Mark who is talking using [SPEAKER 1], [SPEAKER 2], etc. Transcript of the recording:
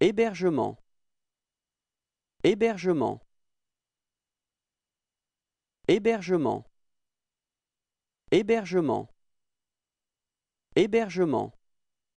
[SPEAKER 1] Hébergement Hébergement Hébergement Hébergement Hébergement